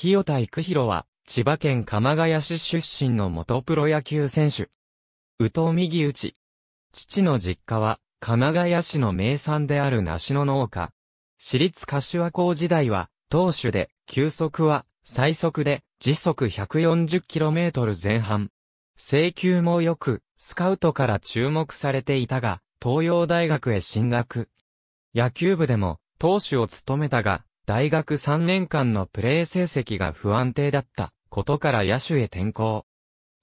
清田育弘は、千葉県鎌ヶ谷市出身の元プロ野球選手。宇藤右打ち。父の実家は、鎌ヶ谷市の名産である梨の農家。私立柏校時代は、投手で、球速は、最速で、時速 140km 前半。請求もよく、スカウトから注目されていたが、東洋大学へ進学。野球部でも、投手を務めたが、大学3年間のプレー成績が不安定だったことから野手へ転向。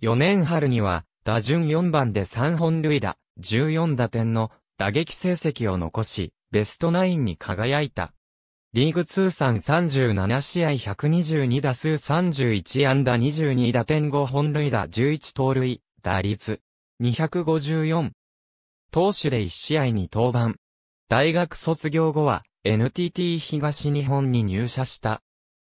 4年春には、打順4番で3本塁打、14打点の打撃成績を残し、ベストナインに輝いた。リーグ通算37試合122打数31安打22打点5本塁打11盗塁、打率254。投手で1試合に登板。大学卒業後は NTT 東日本に入社した。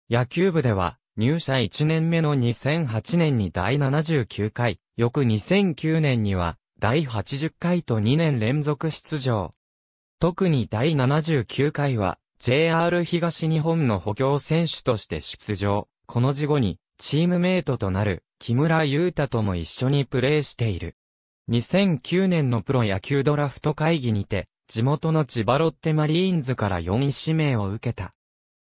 野球部では、入社1年目の2008年に第79回、翌2009年には、第80回と2年連続出場。特に第79回は、JR 東日本の補強選手として出場。この事後に、チームメイトとなる、木村優太とも一緒にプレーしている。2009年のプロ野球ドラフト会議にて、地元の千葉ロッテマリーンズから4位指名を受けた。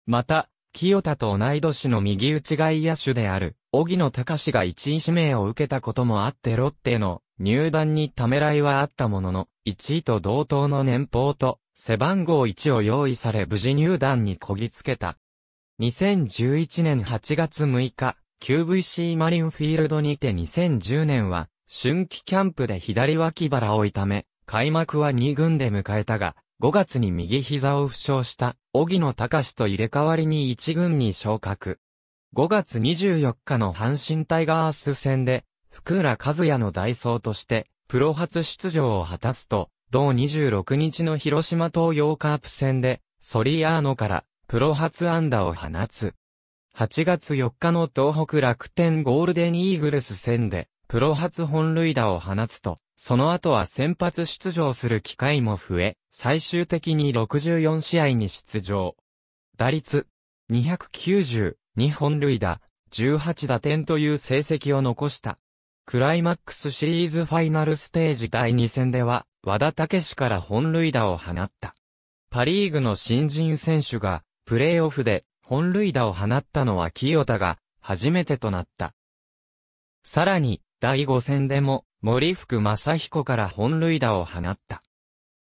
また、清田と同い年の右内外野手である、小木野隆が1位指名を受けたこともあってロッテの入団にためらいはあったものの、1位と同等の年俸と背番号1を用意され無事入団にこぎつけた。2011年8月6日、QVC マリンフィールドにて2010年は、春季キャンプで左脇腹を痛め、開幕は2軍で迎えたが、5月に右膝を負傷した、荻野隆と入れ替わりに1軍に昇格。5月24日の阪神タイガース戦で、福浦和也の代走として、プロ初出場を果たすと、同26日の広島東洋カープ戦で、ソリアーノから、プロ初安打を放つ。8月4日の東北楽天ゴールデンイーグルス戦で、プロ初本塁打を放つと、その後は先発出場する機会も増え、最終的に64試合に出場。打率、290、2本塁打、18打点という成績を残した。クライマックスシリーズファイナルステージ第2戦では、和田武史から本塁打を放った。パリーグの新人選手が、プレーオフで本塁打を放ったのは清田が、初めてとなった。さらに、第5戦でも森福正彦から本塁打を放った。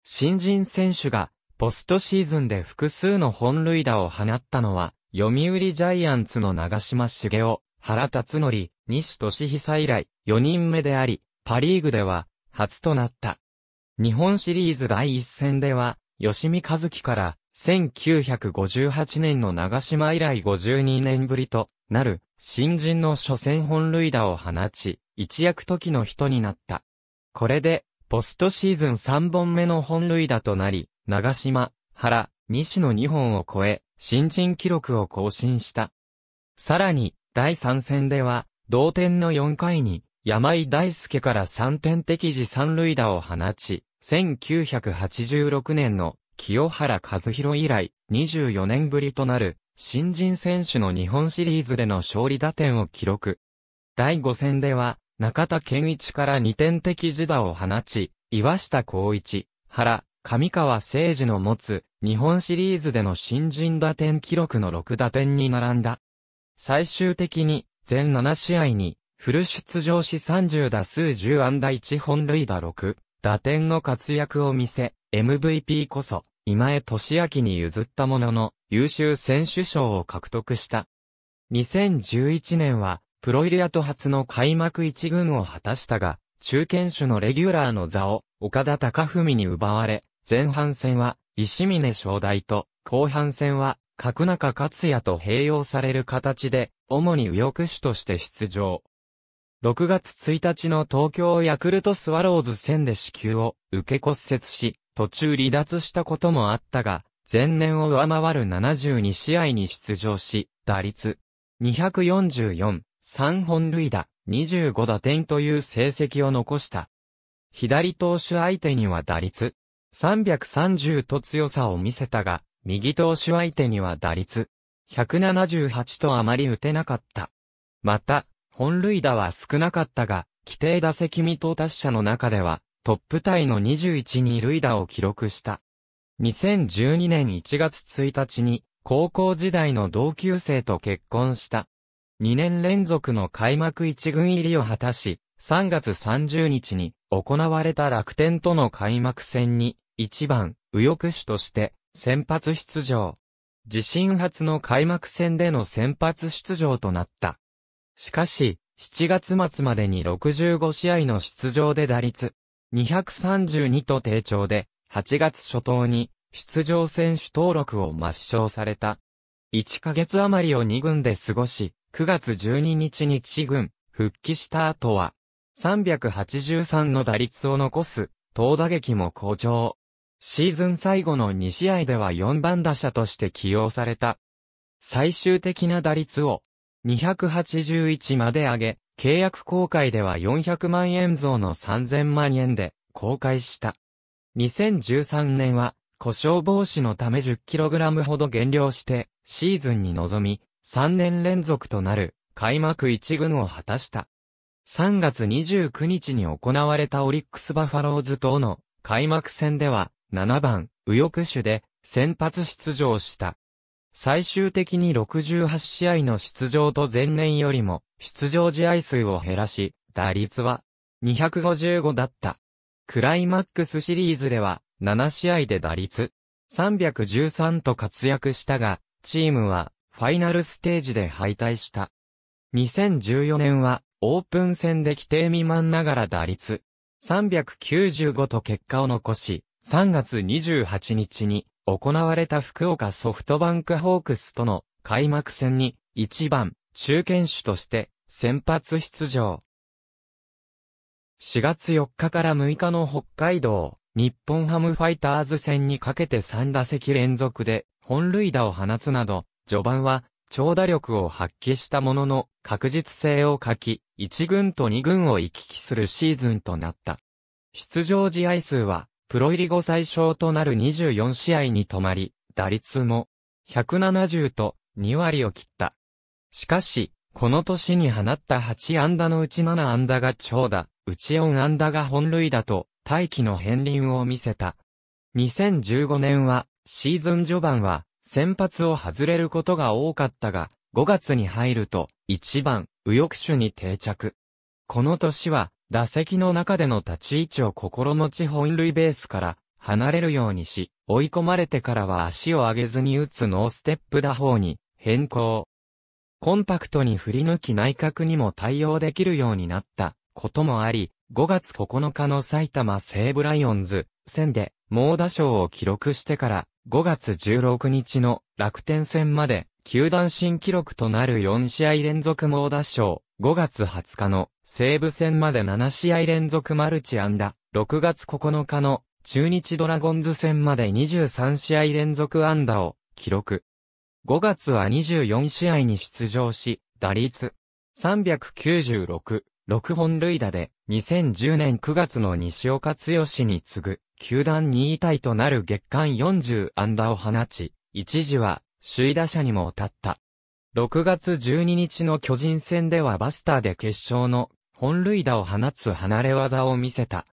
新人選手がポストシーズンで複数の本塁打を放ったのは、読売ジャイアンツの長島茂雄、原辰則、西俊久以来4人目であり、パリーグでは初となった。日本シリーズ第1戦では、吉見和樹から1958年の長島以来52年ぶりとなる新人の初戦本塁打を放ち、一躍時の人になった。これで、ポストシーズン3本目の本塁打となり、長島、原、西の2本を超え、新人記録を更新した。さらに、第3戦では、同点の4回に、山井大輔から3点的時三塁打を放ち、1986年の清原和弘以来24年ぶりとなる新人選手の日本シリーズでの勝利打点を記録。第5戦では、中田健一から2点的自打を放ち、岩下光一、原、上川誠二の持つ、日本シリーズでの新人打点記録の6打点に並んだ。最終的に、全7試合に、フル出場し30打数10安打1本塁打6、打点の活躍を見せ、MVP こそ、今江俊明に譲ったものの、優秀選手賞を獲得した。2011年は、プロイリアト初の開幕一軍を果たしたが、中堅手のレギュラーの座を、岡田隆文に奪われ、前半戦は、石峰正大と、後半戦は、角中克也と併用される形で、主に右翼手として出場。6月1日の東京ヤクルトスワローズ戦で支給を受け骨折し、途中離脱したこともあったが、前年を上回る72試合に出場し、打率244、3本塁打、25打点という成績を残した。左投手相手には打率330と強さを見せたが、右投手相手には打率178とあまり打てなかった。また、本塁打は少なかったが、規定打席未到達者の中ではトップタイの21に塁打を記録した。2012年1月1日に、高校時代の同級生と結婚した。2年連続の開幕1軍入りを果たし、3月30日に行われた楽天との開幕戦に、1番、右翼手として、先発出場。自身初の開幕戦での先発出場となった。しかし、7月末までに65試合の出場で打率、232と低調で、8月初頭に出場選手登録を抹消された。1ヶ月余りを2軍で過ごし、9月12日に1軍、復帰した後は、383の打率を残す、投打撃も好調。シーズン最後の2試合では4番打者として起用された。最終的な打率を281まで上げ、契約公開では400万円増の3000万円で公開した。2013年は故障防止のため 10kg ほど減量してシーズンに臨み3年連続となる開幕一軍を果たした。3月29日に行われたオリックスバファローズ等の開幕戦では7番右翼手で先発出場した。最終的に68試合の出場と前年よりも出場試合数を減らし、打率は255だった。クライマックスシリーズでは7試合で打率313と活躍したが、チームはファイナルステージで敗退した。2014年はオープン戦で規定未満ながら打率395と結果を残し、3月28日に行われた福岡ソフトバンクホークスとの開幕戦に1番中堅手として先発出場。4月4日から6日の北海道日本ハムファイターズ戦にかけて3打席連続で本塁打を放つなど序盤は長打力を発揮したものの確実性を欠き1軍と2軍を行き来するシーズンとなった。出場試合数はプロ入り後最小となる24試合に止まり、打率も170と2割を切った。しかし、この年に放った8安打のうち7安打が長打、うち4安打が本塁打と、大気の片鱗を見せた。2015年は、シーズン序盤は、先発を外れることが多かったが、5月に入ると、1番、右翼手に定着。この年は、打席の中での立ち位置を心持ち本塁ベースから離れるようにし、追い込まれてからは足を上げずに打つノーステップ打法に変更。コンパクトに振り抜き内角にも対応できるようになったこともあり、5月9日の埼玉西武ライオンズ戦で猛打賞を記録してから5月16日の楽天戦まで球団新記録となる4試合連続猛打賞5月20日の西武戦まで7試合連続マルチ安打、6月9日の中日ドラゴンズ戦まで23試合連続安打を記録。5月は24試合に出場し、打率396、6本塁打で2010年9月の西岡剛に次ぐ球団2位タイとなる月間40安打を放ち、一時は首位打者にも立った。6月12日の巨人戦ではバスターで決勝の本塁打を放つ離れ技を見せた。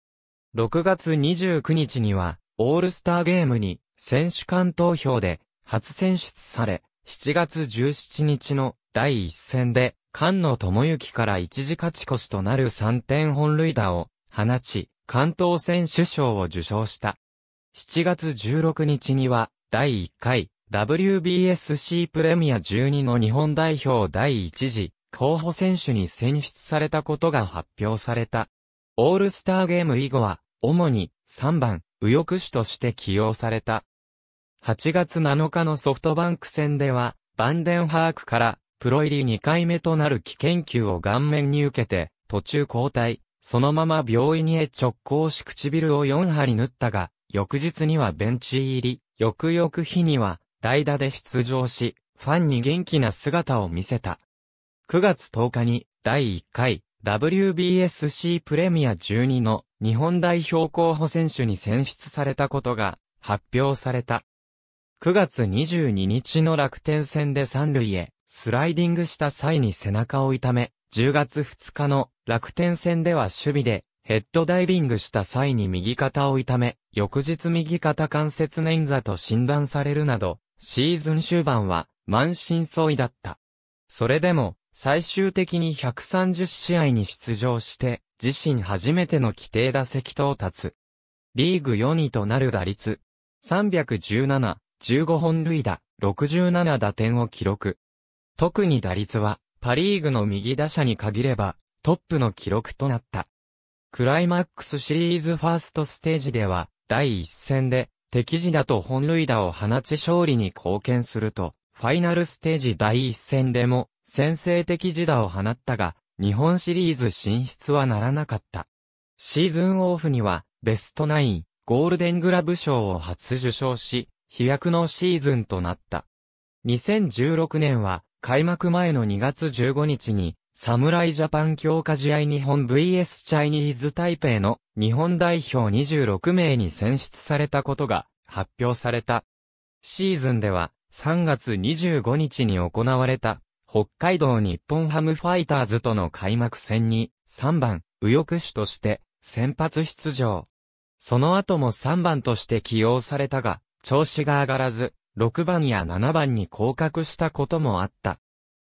6月29日にはオールスターゲームに選手間投票で初選出され、7月17日の第1戦で菅野智之から一時勝ち越しとなる3点本塁打を放ち、関東選手賞を受賞した。7月16日には第1回 WBSC プレミア12の日本代表第1次候補選手に選出されたことが発表された。オールスターゲーム以後は、主に3番、右翼手として起用された。8月7日のソフトバンク戦では、バンデンハークからプロ入り2回目となる危険球を顔面に受けて、途中交代、そのまま病院へ直行し唇を4針縫ったが、翌日にはベンチ入り、翌々日には代打で出場し、ファンに元気な姿を見せた。9月10日に第1回 WBSC プレミア12の日本代表候補選手に選出されたことが発表された。9月22日の楽天戦で三塁へスライディングした際に背中を痛め、10月2日の楽天戦では守備でヘッドダイビングした際に右肩を痛め、翌日右肩関節捻挫と診断されるなど、シーズン終盤は満身創痍だった。それでも、最終的に130試合に出場して、自身初めての規定打席到達。リーグ4位となる打率、317、15本塁打、67打点を記録。特に打率は、パリーグの右打者に限れば、トップの記録となった。クライマックスシリーズファーストステージでは、第1戦で、敵地だと本塁打を放ち勝利に貢献すると、ファイナルステージ第一戦でも先制的自打を放ったが、日本シリーズ進出はならなかった。シーズンオフには、ベストナイン、ゴールデングラブ賞を初受賞し、飛躍のシーズンとなった。2016年は、開幕前の2月15日に、侍ジャパン強化試合日本 VS チャイニーズタイペイの日本代表26名に選出されたことが発表された。シーズンでは3月25日に行われた北海道日本ハムファイターズとの開幕戦に3番右翼手として先発出場。その後も3番として起用されたが調子が上がらず6番や7番に降格したこともあった。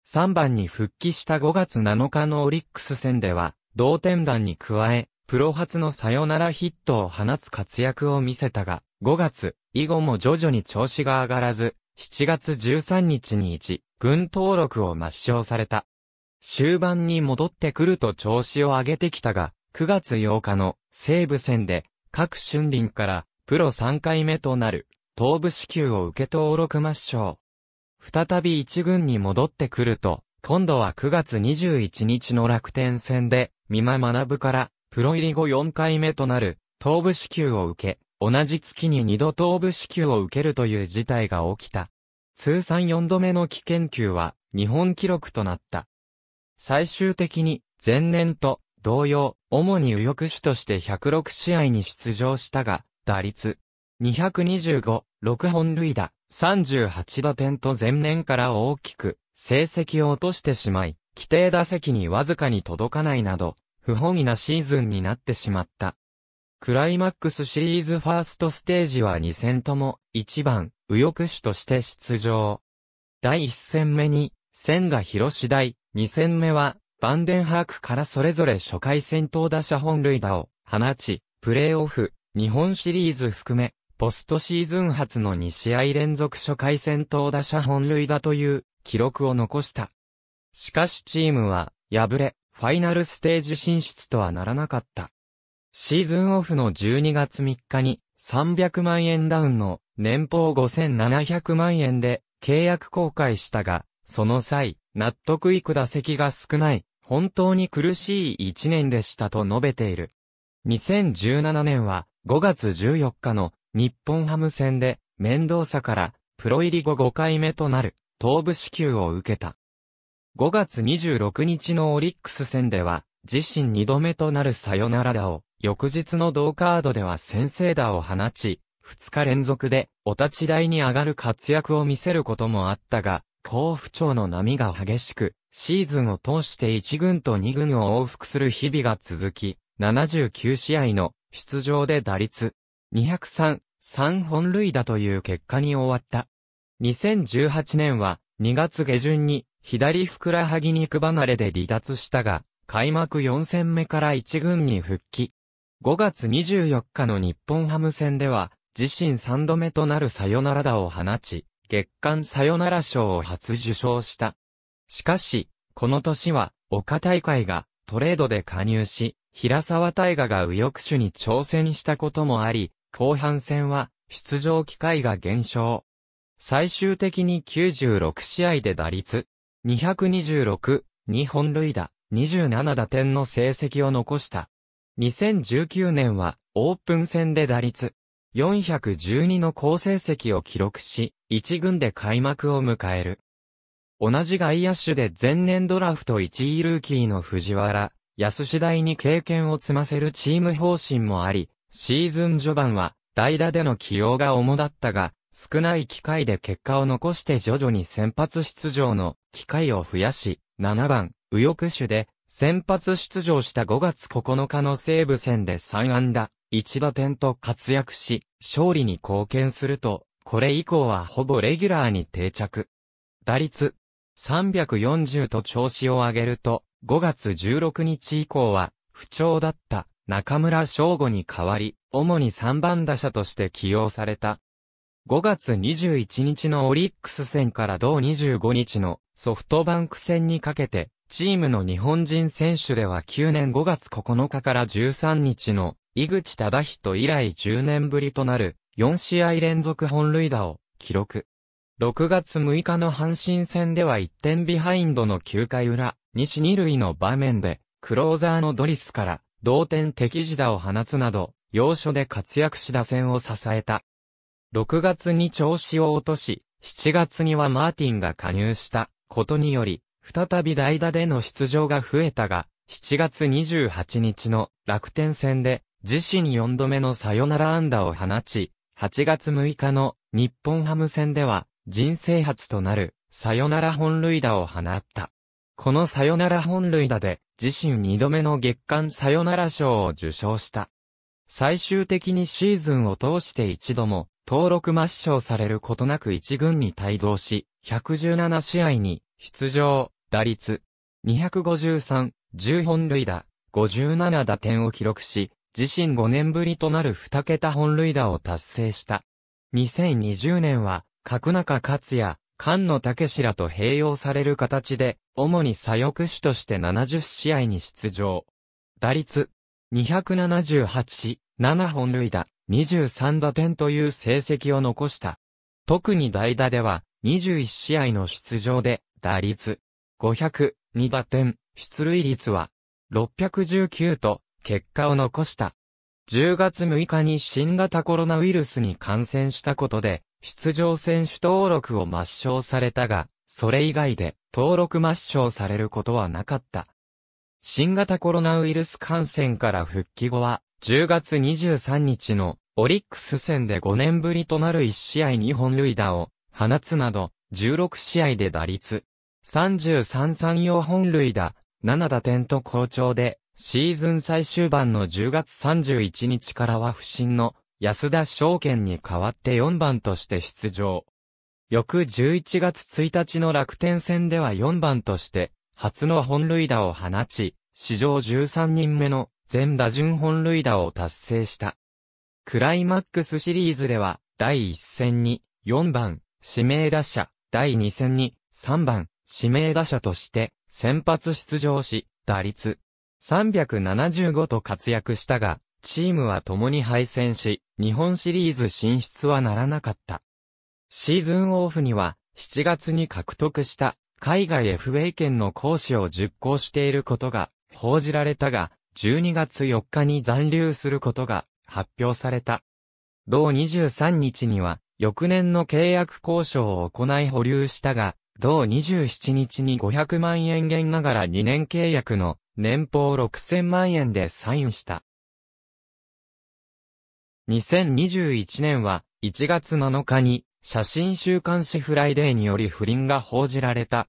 3番に復帰した5月7日のオリックス戦では同点弾に加えプロ初のサヨナラヒットを放つ活躍を見せたが、5月、以後も徐々に調子が上がらず、7月13日に1、軍登録を抹消された。終盤に戻ってくると調子を上げてきたが、9月8日の西武戦で、各春林からプロ3回目となる、東部支給を受け登録抹消。再び1軍に戻ってくると、今度は9月21日の楽天戦で、三馬学からプロ入り後4回目となる、東部支給を受け、同じ月に2度東部支給を受けるという事態が起きた。通算4度目の危険級は、日本記録となった。最終的に、前年と同様、主に右翼手として106試合に出場したが、打率225、6本塁打、38打点と前年から大きく成績を落としてしまい、規定打席にわずかに届かないなど、不本意なシーズンになってしまった。クライマックスシリーズファーストステージは2戦とも1番右翼手として出場。第1戦目に千賀広次第、2戦目はバンデンハークからそれぞれ初回戦闘打者本塁打を放ち、プレイオフ、日本シリーズ含め、ポストシーズン初の2試合連続初回戦闘打者本塁打という記録を残した。しかしチームは敗れ、ファイナルステージ進出とはならなかった。シーズンオフの12月3日に300万円ダウンの年俸5700万円で契約公開したが、その際、納得いく打席が少ない、本当に苦しい1年でしたと述べている。2017年は5月14日の日本ハム戦で面倒さからプロ入り後5回目となる東部支給を受けた。5月26日のオリックス戦では、自身2度目となるサヨナラ打を、翌日の同カードでは先制打を放ち、2日連続でお立ち台に上がる活躍を見せることもあったが、好不調の波が激しく、シーズンを通して1軍と2軍を往復する日々が続き、79試合の出場で打率203、3本塁打という結果に終わった。2018年は2月下旬に左ふくらはぎ肉離れで離脱したが、開幕4戦目から1軍に復帰。5月24日の日本ハム戦では、自身3度目となるサヨナラ打を放ち、月間サヨナラ賞を初受賞した。しかし、この年は、岡大会がトレードで加入し、平沢大河が右翼手に挑戦したこともあり、後半戦は出場機会が減少。最終的に96試合で打率226、2本塁打、27打点の成績を残した。2019年は、オープン戦で打率、412の好成績を記録し、1軍で開幕を迎える。同じ外野手で前年ドラフト1位ルーキーの藤原、安次第に経験を積ませるチーム方針もあり、シーズン序盤は代打での起用が主だったが、少ない機会で結果を残して徐々に先発出場の機会を増やし、7番、右翼手で先発出場した5月9日の西武戦で3安打、1打点と活躍し、勝利に貢献すると、これ以降はほぼレギュラーに定着。打率、340と調子を上げると、5月16日以降は、不調だった中村翔吾に代わり、主に3番打者として起用された。5月21日のオリックス戦から同25日のソフトバンク戦にかけて、チームの日本人選手では9年5月9日から13日の井口忠人以来10年ぶりとなる4試合連続本塁打を記録。6月6日の阪神戦では1点ビハインドの9回裏、西2塁の場面で、クローザーのドリスから同点敵地打を放つなど、要所で活躍し打線を支えた。6月に調子を落とし、7月にはマーティンが加入したことにより、再び代打での出場が増えたが、7月28日の楽天戦で自身4度目のサヨナラ安打を放ち、8月6日の日本ハム戦では人生初となるサヨナラ本塁打を放った。このサヨナラ本塁打で自身2度目の月間サヨナラ賞を受賞した。最終的にシーズンを通して一度も登録抹消されることなく1軍に帯同し、117試合に出場、打率253、10本塁打、57打点を記録し、自身5年ぶりとなる2桁本塁打を達成した。2020年は、角中克也、菅野武志らと併用される形で、主に左翼手として70試合に出場。打率278、7本塁打、23打点という成績を残した。特に代打では、21試合の出場で、打率、500、2打点、出塁率は、619と、結果を残した。10月6日に新型コロナウイルスに感染したことで、出場選手登録を抹消されたが、それ以外で登録抹消されることはなかった。新型コロナウイルス感染から復帰後は、10月23日のオリックス戦で5年ぶりとなる1試合2本塁打を放つなど、16試合で打率3334本塁打、7打点と好調で、シーズン最終盤の10月31日からは不振の安田証券に代わって4番として出場。翌11月1日の楽天戦では4番として初の本塁打を放ち、史上13人目の全打順本塁打を達成した。クライマックスシリーズでは、第1戦に4番指名打者、第2戦に3番指名打者として先発出場し、打率375と活躍したが、チームは共に敗戦し、日本シリーズ進出はならなかった。シーズンオフには、7月に獲得した海外 FA 権の講師を実行していることが報じられたが、12月4日に残留することが発表された。同23日には、翌年の契約交渉を行い保留したが、同27日に500万円減ながら2年契約の年俸6000万円でサインした。2021年は1月7日に写真週刊誌フライデーにより不倫が報じられた。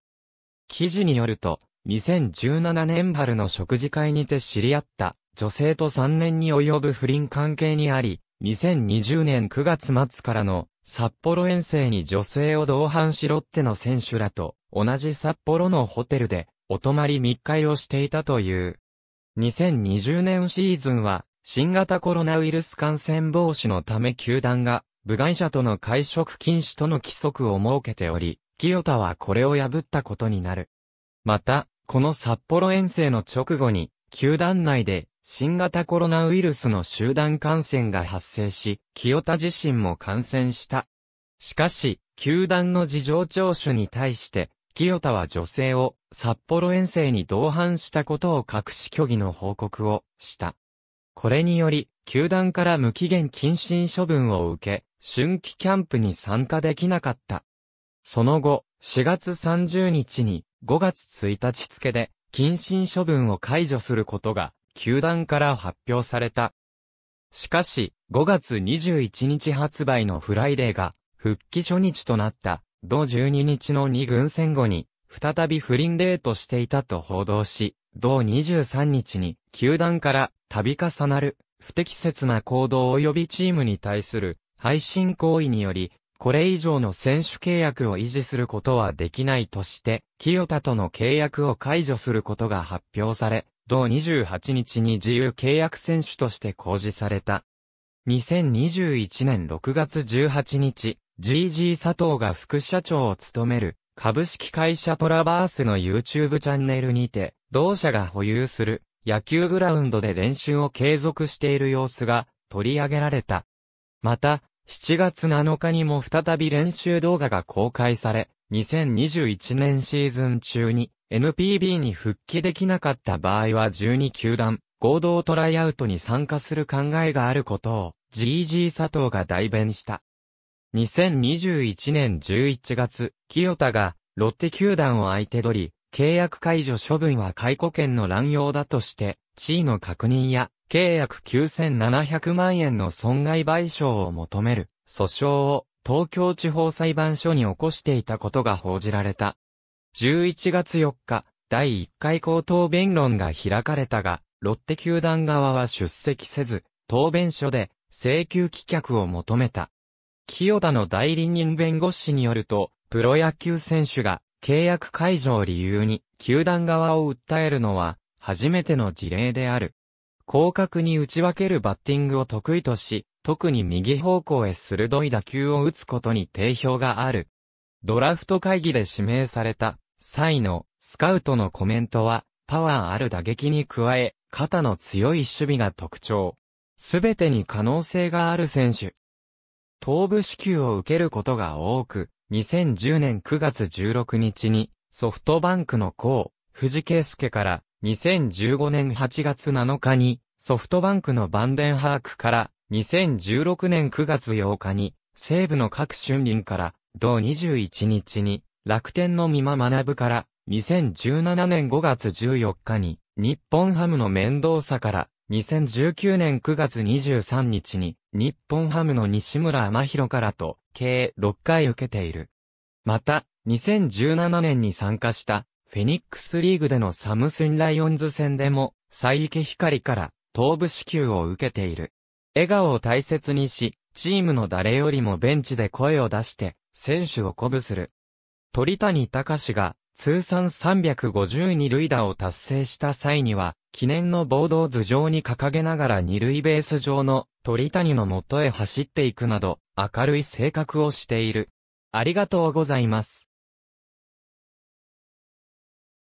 記事によると、2017年春の食事会にて知り合った女性と3年に及ぶ不倫関係にあり、2020年9月末からの札幌遠征に女性を同伴しろっての選手らと同じ札幌のホテルでお泊まり密会をしていたという。2020年シーズンは新型コロナウイルス感染防止のため球団が部外者との会食禁止との規則を設けており、清田はこれを破ったことになる。また、この札幌遠征の直後に、球団内で新型コロナウイルスの集団感染が発生し、清田自身も感染した。しかし、球団の事情聴取に対して、清田は女性を札幌遠征に同伴したことを隠し虚偽の報告をした。これにより、球団から無期限謹慎処分を受け、春季キャンプに参加できなかった。その後、4月30日に5月1日付で、謹慎処分を解除することが、球団から発表された。しかし、5月21日発売のフライデーが、復帰初日となった、同12日の2軍戦後に、再び不倫デートしていたと報道し、同23日に、球団から、度重なる、不適切な行動及びチームに対する、配信行為により、これ以上の選手契約を維持することはできないとして、清田との契約を解除することが発表され、同28日に自由契約選手として公示された。2021年6月18日、GG 佐藤が副社長を務める株式会社トラバースの YouTube チャンネルにて、同社が保有する野球グラウンドで練習を継続している様子が取り上げられた。また、7月7日にも再び練習動画が公開され、2021年シーズン中に NPB に復帰できなかった場合は12球団合同トライアウトに参加する考えがあることを GG 佐藤が代弁した。2021年11月、清田がロッテ球団を相手取り、契約解除処分は解雇権の乱用だとして、地位の確認や契約9700万円の損害賠償を求める訴訟を東京地方裁判所に起こしていたことが報じられた。11月4日、第1回口頭弁論が開かれたが、ロッテ球団側は出席せず、答弁書で請求棄却を求めた。清田の代理人弁護士によると、プロ野球選手が契約解除を理由に球団側を訴えるのは初めての事例である。広角に打ち分けるバッティングを得意とし、特に右方向へ鋭い打球を打つことに定評がある。ドラフト会議で指名された際のスカウトのコメントは、パワーある打撃に加え、肩の強い守備が特徴。すべてに可能性がある選手。頭部支給を受けることが多く、2010年9月16日に、ソフトバンクの高、藤圭介から、2015年8月7日にソフトバンクのバンデンハークから2016年9月8日に西部の各春林から同21日に楽天の美馬学から2017年5月14日に日本ハムの面倒さから2019年9月23日に日本ハムの西村天弘からと計6回受けている。また、2017年に参加したフェニックスリーグでのサムスンライオンズ戦でも、ヒ池光から、頭部支給を受けている。笑顔を大切にし、チームの誰よりもベンチで声を出して、選手を鼓舞する。鳥谷隆が、通算352塁打を達成した際には、記念のボードを頭上に掲げながら二塁ベース上の鳥谷の元へ走っていくなど、明るい性格をしている。ありがとうございます。